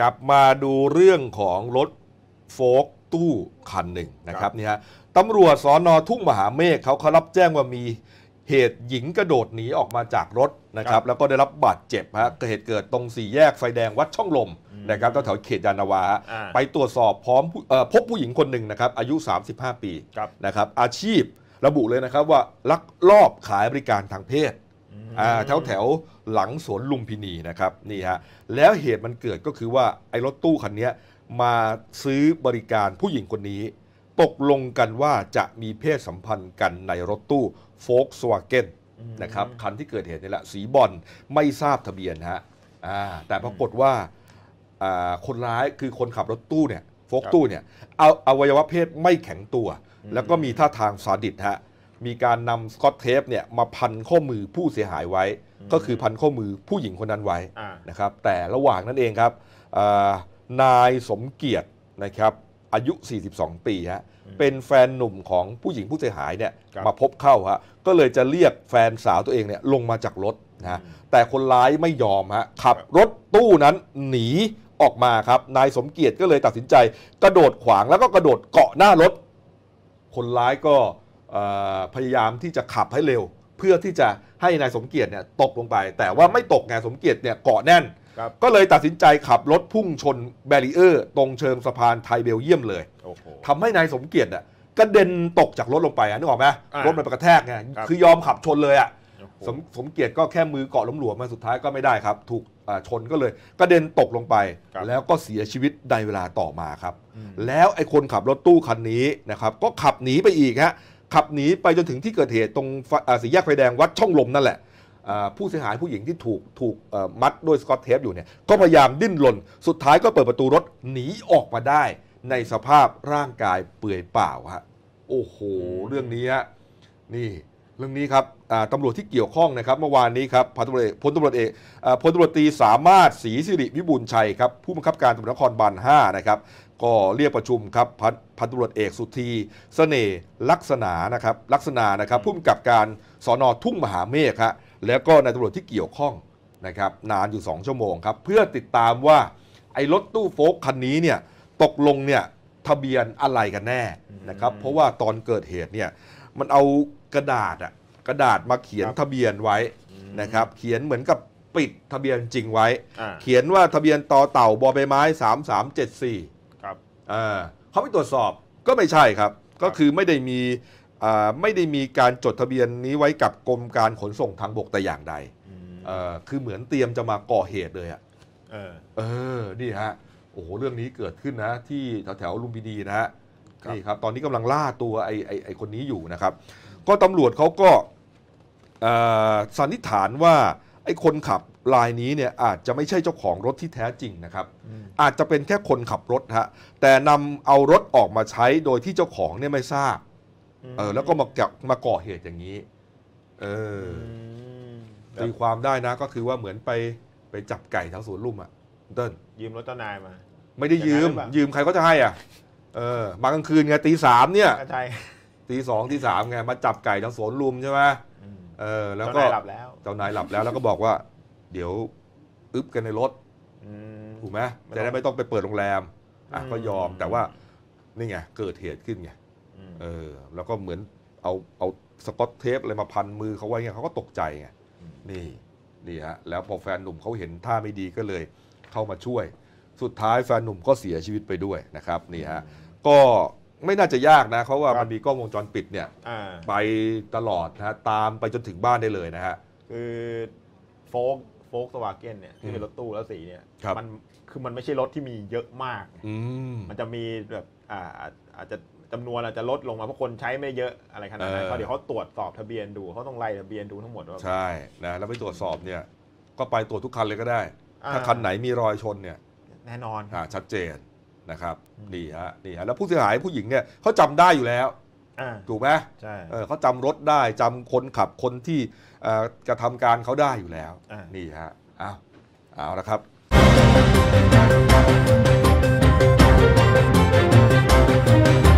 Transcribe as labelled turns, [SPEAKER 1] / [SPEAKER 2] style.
[SPEAKER 1] กลับมาดูเรื่องของรถโฟกตู้คันหนึ่งนะครับนี่ฮะตำรวจสอนอทุ่งมหาเมฆเขาเขารับแจ้งว่ามีเหตุหญิงกระโดดหนีออกมาจากรถนะครับแล้วก็ได้รับบาดเจ็บฮะเหตุเกิดตรงสี่แยกไฟแดงวัดช่องลมนะครับแถวเขตยานาวา ไปตรวจสอบพร้อมพบผู้หญิงคนหนึ่งนะครับอายุ 35 ปีนะครับอาชีพระบุเลยนะครับว่าลักลอบขายบริการทางเพศแถวแถวหลังสวนลุมพินีนะครับนี่ฮะแล้วเหตุมันเกิดก็คือว่าไอ้รถตู้คันนี้มาซื้อบริการผู้หญิงคนนี้ ตกลงกันว่าจะมีเพศสัมพันธ์กันในรถตู้โฟกสวาเกนนะครับคันที่เกิดเหตุนี่แหละ สีบอลไม่ทราบทะเบียนฮะแต่ปรากฏว่าคนร้ายคือคนขับรถตู้เนี่ยโฟกตู้เนี่ยเอาอวัยวะเพศไม่แข็งตัว แล้วก็มีท่าทางสาดิตฮะมีการนำสกอตเทปเนี่ยมาพันข้อมือผู้เสียหายไว้ ก็คือพันข้อมือผู้หญิงคนนั้นไว้นะครับแต่ระหว่างนั้นเองครับนายสมเกียรตินะครับอายุ 42 ปีฮะเป็นแฟนหนุ่มของผู้หญิงผู้เสียหายเนี่ยมาพบเข้าฮะก็เลยจะเรียกแฟนสาวตัวเองเนี่ยลงมาจากรถนะแต่คนร้ายไม่ยอมฮะขับรถตู้นั้นหนีออกมาครับ นายสมเกียรติก็เลยตัดสินใจกระโดดขวางแล้วก็กระโดดเกาะหน้ารถ คนร้ายก็พยายามที่จะขับให้เร็ว เพื่อที่จะให้นายสมเกียรติเนี่ยตกลงไป แต่ว่าไม่ตกไงสมเกียรติเนี่ยเกาะแน่น ก็เลยตัดสินใจขับรถพุ่งชนแบรีเออร์ ตรงเชิงสะพานไทยเบลเยียมเลยทำให้นายสมเกียรติอ่ะกระเด็นตกจากรถลงไปนึกออกไหมรถมันกระแทกไงคือยอมขับชนเลยอ่ะสมสมเกียรติก็แค่มือเกาะล้มหลวมมาสุดท้ายก็ไม่ได้ครับ ถูกชนก็เลยกระเด็นตกลงไปแล้วก็เสียชีวิตในเวลาต่อมาครับแล้วไอ้คนขับรถตู้คันนี้นะครับ ก็ขับหนีไปอีกฮะขับหนีไปจนถึงที่เกิดเหตุตรงสี่แยกไฟแดงวัดช่องลมนั่นแหละผู้เสียหายผู้หญิงที่ถูกถูกมัดด้วยสกอตเทปอยู่เนี่ยก็พยายามดิ้นรนสุดท้ายก็เปิดประตูรถหนีออกมาได้ในสภาพร่างกายเปื่อยเปล่าฮะโอ้โห เรื่องนี้นี่เรื่องนี้ครับตำรวจที่เกี่ยวข้องนะครับเมื่อวานนี้ครับพลตำรวจพลตำรวจเอกพลตำรวจตีสามารถศรีสิริวิบูลชัยครับผู้บังคับการตำรวจนครบาล5นะครับก็เรียกประชุมครับ พันพันตำรวจเอกสุธีสเสน่ลักษณะนะครับ ลักษณะนะครับผู้กกับการสอนอทุ่งมหาเมฆฮะแล้วก็นายตำรวจที่เกี่ยวข้องนะครับนานอยู่ 2 ชั่วโมงครับ เพื่อติดตามว่าไอ้รถตู้โฟกคันนี้เนี่ยตกลงเนี่ย ทะเบียนอะไรกันแน่นะครับเพราะว่าตอนเกิดเหตุเนี่ยมันเอากระดาษอะกระดาษมาเขียนทะเบียนไว้นะครับเขียนเหมือนกับปิดทะเบียนจริงไว้ เขียนว่าทะเบียนต่อเต่าบอใบไม้ 3374เขาไปตรวจสอบก็ไม่ใช่ครับ ก็คือไม่ได้มีไม่ได้มีการจดทะเบียนนี้ไว้กับกรมการขนส่งทางบกแต่อย่างใดคือเหมือนเตรียมจะมาก่อเหตุเลยอะเออเออนี่ฮะโอ้โหเรื่องนี้เกิดขึ้นนะ ที่แถวแถวลุมพินีนะฮะนี่ครับ ตอนนี้กำลังล่าตัวไอ้ไอ้ไอ้คนนี้อยู่นะครับ ก็ตำรวจเขาก็สันนิษฐานว่าอ้คนขับรายนี้เนี่ย อาจจะไม่ใช่เจ้าของรถที่แท้จริงนะครับ อาจจะเป็นแค่คนขับรถฮะ แต่นำเอารถออกมาใช้โดยที่เจ้าของเนี่ยไม่ทราบ เออ แล้วก็มากับมาก่อเหตุอย่างนี้ เออตีความได้นะ ก็คือว่าเหมือนไปไปจับไก่ทางสวนลุ่มอะเดินยืมรถเจ้านายมาไม่ได้ยืม ยืมใครก็จะให้อ่ะ เออมากลางคืนไงตีสามเนี่ยตีสองตีสามไงมาจับไก่ทางสวนลุมใช่ไหมเออแล้วก็เจ้านายหลับแล้วเจ้านายหลับแล้ว แล้วก็บอกว่า เดี๋ยวอึ๊บกันในรถถูกไหม่จะได้ไม่ต้องไปเปิดโรงแรมอ่ะก็ยอมแต่ว่านี่ไงเกิดเหตุขึ้นไงเออแล้วก็เหมือน เอาเอาสกอตเทปอะไรมาพันมือเขาไว้ไงเขาก็ตกใจไงนี่นี่ฮะแล้วพอแฟนหนุ่มเขาเห็นท่าไม่ดีก็เลยเข้ามาช่วย สุดท้ายแฟนหนุ่มก็เสียชีวิตไปด้วยนะครับ นี่ฮะก็ไม่น่าจะยากนะเพราะว่ามันมีกล้องวงจรปิดเนี่ยไปตลอดนะฮะ ตามไปจนถึงบ้านได้เลยนะฮะ คือโฟกโฟกสวาเกนเนี่ยที่เป็นรถตู้แล้วสีเนี่ยมันคือมันไม่ใช่รถที่มีเยอะมากมันจะมีแบบอาอาจจะจำนวนอาจจะลดลงมาเพราะคนใช้ไม่เยอะอะไรขนาดนั้นเขาเดี๋ยวเขาตรวจสอบทะเบียนดู เขาต้องไล่ทะเบียนดูทั้งหมดว่าใช่นะแล้วไปตรวจสอบเนี่ย ก็ไปตรวจทุกคันเลยก็ได้ ถ้าคันไหนมีรอยชนเนี่ย แน่นอนอ่าชัดเจนนะครับนี่ฮะนี่ฮะ แล้วผู้เสียหายผู้หญิงเนี่ยเขาจำได้อยู่แล้วถูกไหมใช่เขาจำรถได้ จำคนขับคนที่กระทำการเขาได้อยู่แล้ว นี่ฮะเอาเอาละครับ Thank you.